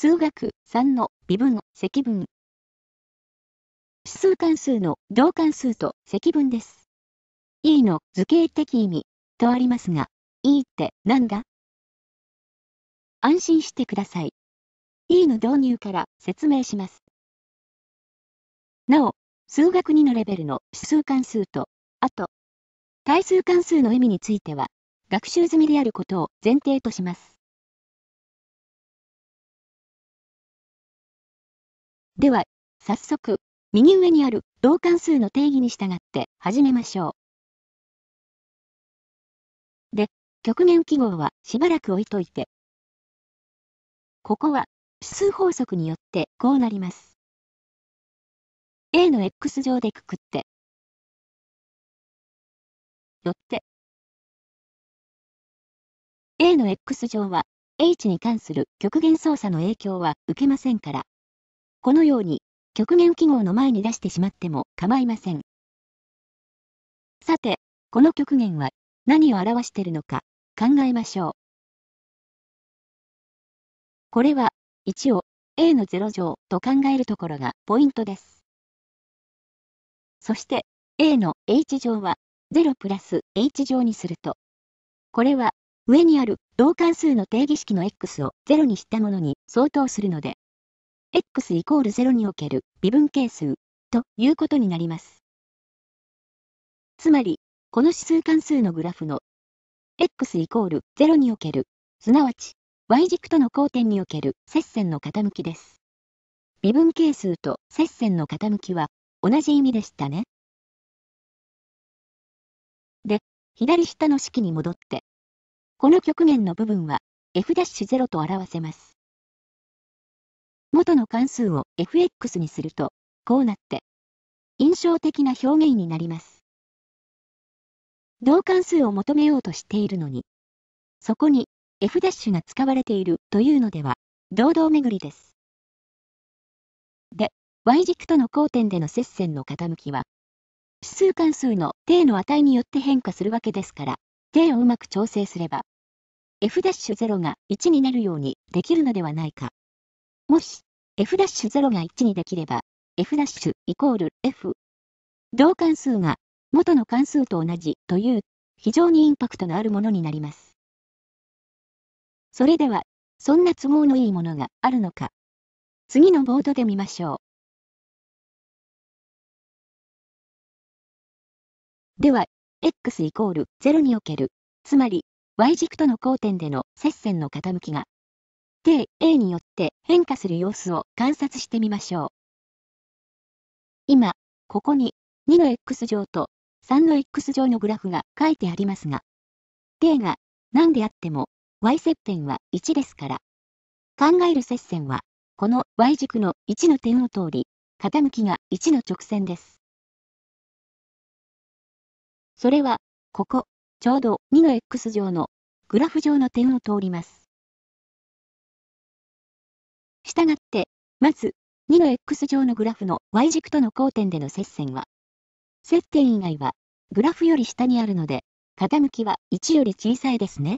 数学3の微分、積分。指数関数の同関数と積分です。e の図形的意味とありますが、e ってなんだ安心してください。e の導入から説明します。なお、数学2のレベルの指数関数と、あと、対数関数の意味については、学習済みであることを前提とします。では、早速、右上にある同関数の定義に従って始めましょう。で、局面記号はしばらく置いといて。ここは、指数法則によってこうなります。A の X 上でくくって、よって、A の X 上は、H に関する極限操作の影響は受けませんから、このように、極限記号の前に出してしまっても構いません。さて、この極限は何を表しているのか考えましょう。これは1を A の0乗と考えるところがポイントです。そして A の H 乗は0プラス H 乗にすると、これは上にある同関数の定義式の X を0にしたものに相当するので、x イコール0における微分係数ということになります。つまり、この指数関数のグラフの x イコール0における、すなわち y 軸との交点における接線の傾きです。微分係数と接線の傾きは同じ意味でしたね。で、左下の式に戻って、この局面の部分は f'0 と表せます。元の関数を fx にすると、こうなって、印象的な表現になります。同関数を求めようとしているのに、そこに f' が使われているというのでは、堂々巡りです。で、y 軸との交点での接線の傾きは、指数関数の定の値によって変化するわけですから、定をうまく調整すれば、f'0 が1になるようにできるのではないか。もし、f'0 が1にできれば、f' イコール f。同関数が元の関数と同じという非常にインパクトのあるものになります。それでは、そんな都合のいいものがあるのか。次のボードで見ましょう。では、x イコール0における、つまり、y 軸との交点での接線の傾きが TA によって変化する様子を観察してみましょう。今、ここに2の x 乗と3の x 乗のグラフが書いてありますが、T が何であっても y 接点は1ですから、考える接線は、この y 軸の1の点を通り、傾きが1の直線です。それは、ここ、ちょうど2の x 乗のグラフ上の点を通ります。したがって、まず、2の x 上のグラフの y 軸との交点での接線は、接点以外は、グラフより下にあるので、傾きは1より小さいですね。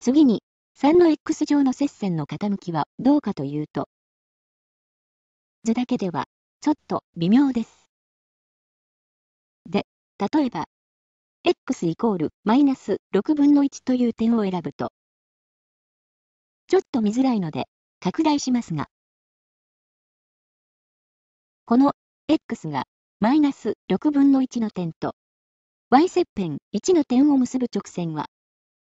次に、3の x 上の接線の傾きはどうかというと、図だけでは、ちょっと微妙です。で、例えば、x イコールマイナス6分の1という点を選ぶと、ちょっと見づらいので、拡大しますが、この x がマイナス6分の1の点と y 切片1の点を結ぶ直線は、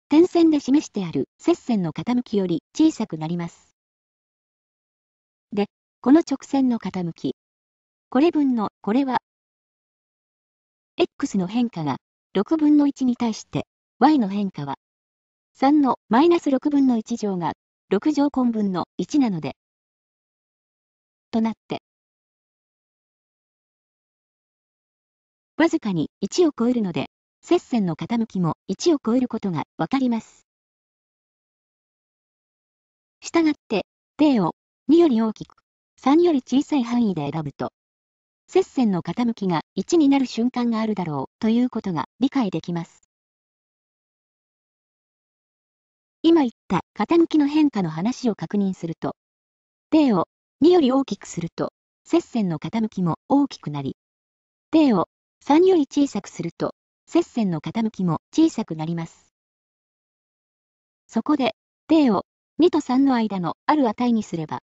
点線で示してある接線の傾きより小さくなります。で、この直線の傾き、これ分のこれは、x の変化が6分の1に対して y の変化は3のマイナス6分の1乗が6乗根分の1なので、となって、わずかに1を超えるので、接線の傾きも1を超えることがわかります。したがって、例を2より大きく、3より小さい範囲で選ぶと、接線の傾きが1になる瞬間があるだろうということが理解できます。今言った傾きの変化の話を確認すると、定を2より大きくすると、接線の傾きも大きくなり、定を3より小さくすると、接線の傾きも小さくなります。そこで、定を2と3の間のある値にすれば、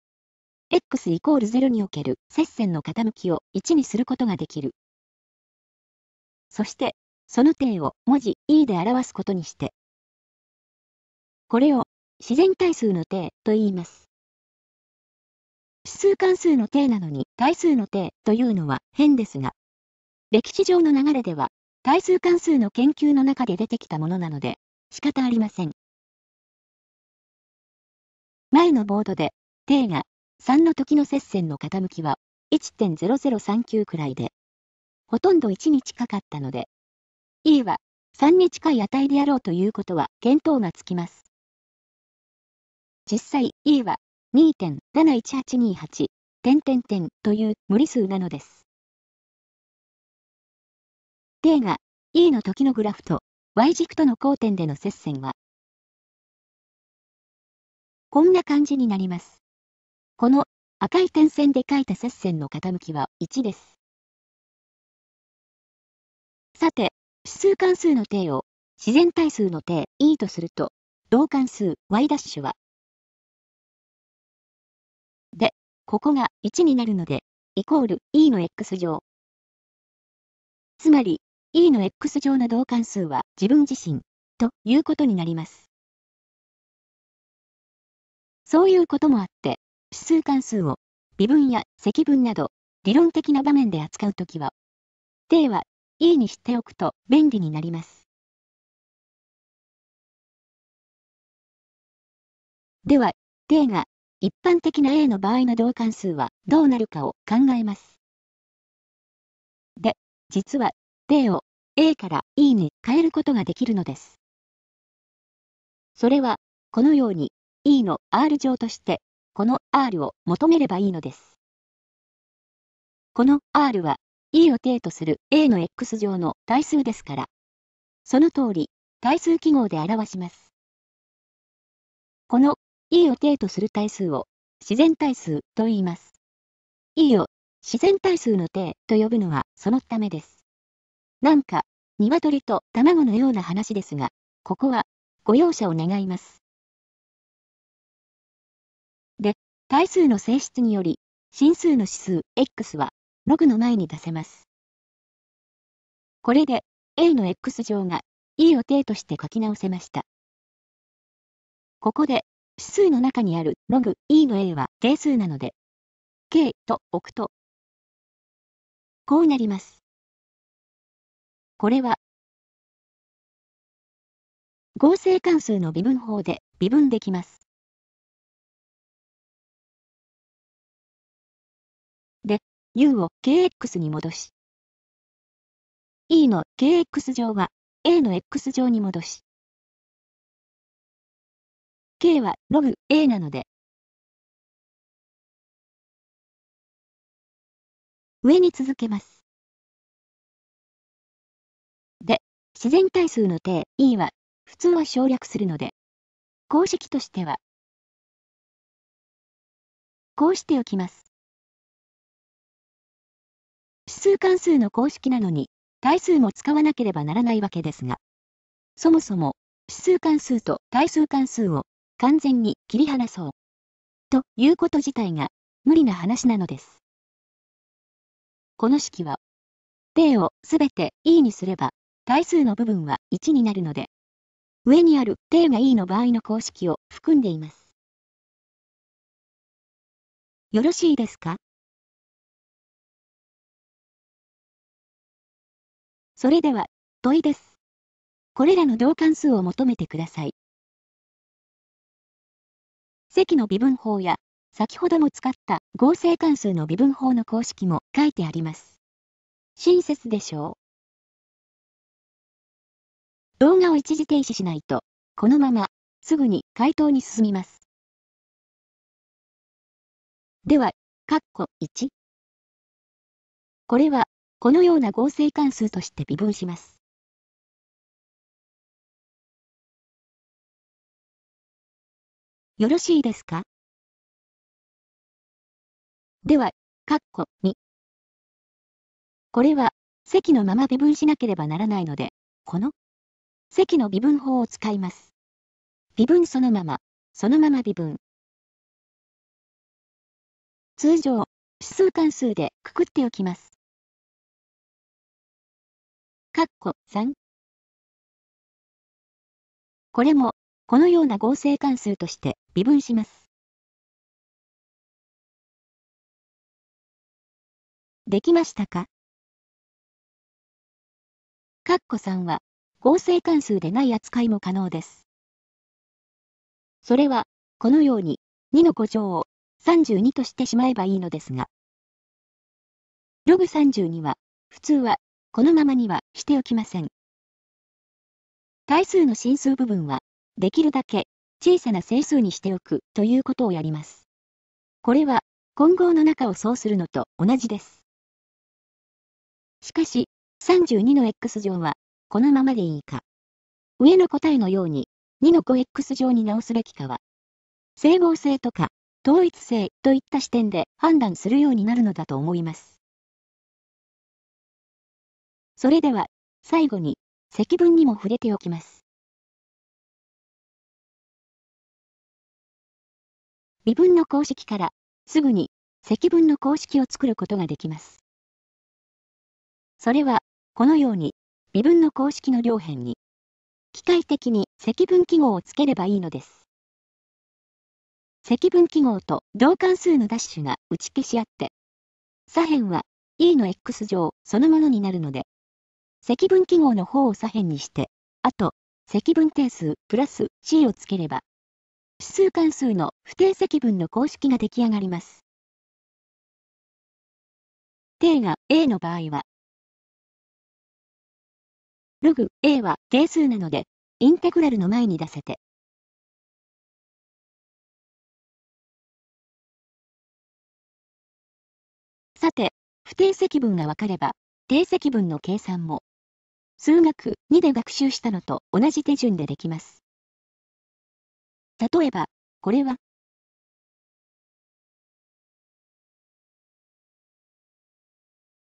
x イコール0における接線の傾きを1にすることができる。そして、その定を文字 e で表すことにして、これを自然対数の定と言います。指数関数の定なのに対数の定というのは変ですが、歴史上の流れでは対数関数の研究の中で出てきたものなので仕方ありません。前のボードで定が3の時の接線の傾きは1.0039くらいで、ほとんど1に近かったので、E は3に近い値であろうということは見当がつきます。実際 E は2.71828点点点という無理数なのです。D が E の時のグラフと Y 軸との交点での接線は、こんな感じになります。この赤い点線で書いた接線の傾きは1です。さて、指数関数の定を自然対数の定 E とすると、同関数 Y' はここが1になるので、イコール e の x 乗。つまり、e の x 乗の同関数は自分自身、ということになります。そういうこともあって、指数関数を微分や積分など理論的な場面で扱うときは、定は E にしておくと便利になります。では、定が一般的な A の場合の同関数はどうなるかを考えます。で、実は、D を A から E に変えることができるのです。それは、このように E の R 乗として、この R を求めればいいのです。この R は E を定とする A の X 乗の対数ですから、その通り、対数記号で表します。この E を定とする対数を自然対数と言います。E を自然対数の定と呼ぶのはそのためです。なんか、鶏と卵のような話ですが、ここはご容赦を願います。で、対数の性質により、真数の指数 x はログの前に出せます。これで A の x 乗が E を定として書き直せました。ここで指数の中にあるログ E の A は定数なので、K と置くと、こうなります。これは、合成関数の微分法で微分できます。で、U を KX に戻し、E の KX 乗は A の X 乗に戻し、K はログ A なので、上に続けます。で、自然対数の定 E は普通は省略するので、公式としては、こうしておきます。指数関数の公式なのに、対数も使わなければならないわけですが、そもそも指数関数と対数関数を完全に切り離そう。ということ自体が無理な話なのです。この式は、例をすべて E にすれば、対数の部分は1になるので、上にある例が E の場合の公式を含んでいます。よろしいですかそれでは、問いです。これらの同関数を求めてください。積の微分法や、先ほども使った合成関数の微分法の公式も書いてあります。親切でしょう。動画を一時停止しないと、このまま、すぐに回答に進みます。では、括弧1。これは、このような合成関数として微分します。よろしいですかでは、カッコ2。これは、積のまま微分しなければならないので、この積の微分法を使います。微分そのまま、そのまま微分。通常、指数関数でくくっておきます。カッコ3これも、このような合成関数として微分します。できましたかカッコ3は合成関数でない扱いも可能です。それは、このように、2の5乗を32としてしまえばいいのですが、ログ32は、普通は、このままにはしておきません。対数の進数部分は、できるだけ小さな整数にしておくということをやります。これは混合の中をそうするのと同じです。しかし、32の x 乗はこのままでいいか、上の答えのように2の 5x 乗に直すべきかは、整合性とか統一性といった視点で判断するようになるのだと思います。それでは、最後に積分にも触れておきます。微分の公式から、すぐに積分の公式を作ることができます。それは、このように、微分の公式の両辺に、機械的に積分記号をつければいいのです。積分記号と同関数のダッシュが打ち消し合って、左辺は e の x 乗そのものになるので、積分記号の方を左辺にして、あと、積分定数プラス c をつければ、指数関数の不定積分の公式が出来上がります。定が A の場合は、ログ A は定数なので、インテグラルの前に出せて、さて、不定積分が分かれば、定積分の計算も、数学2で学習したのと同じ手順でできます。例えば、これは、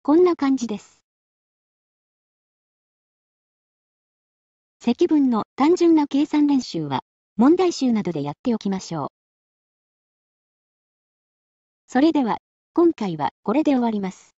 こんな感じです。積分の単純な計算練習は、問題集などでやっておきましょう。それでは、今回はこれで終わります。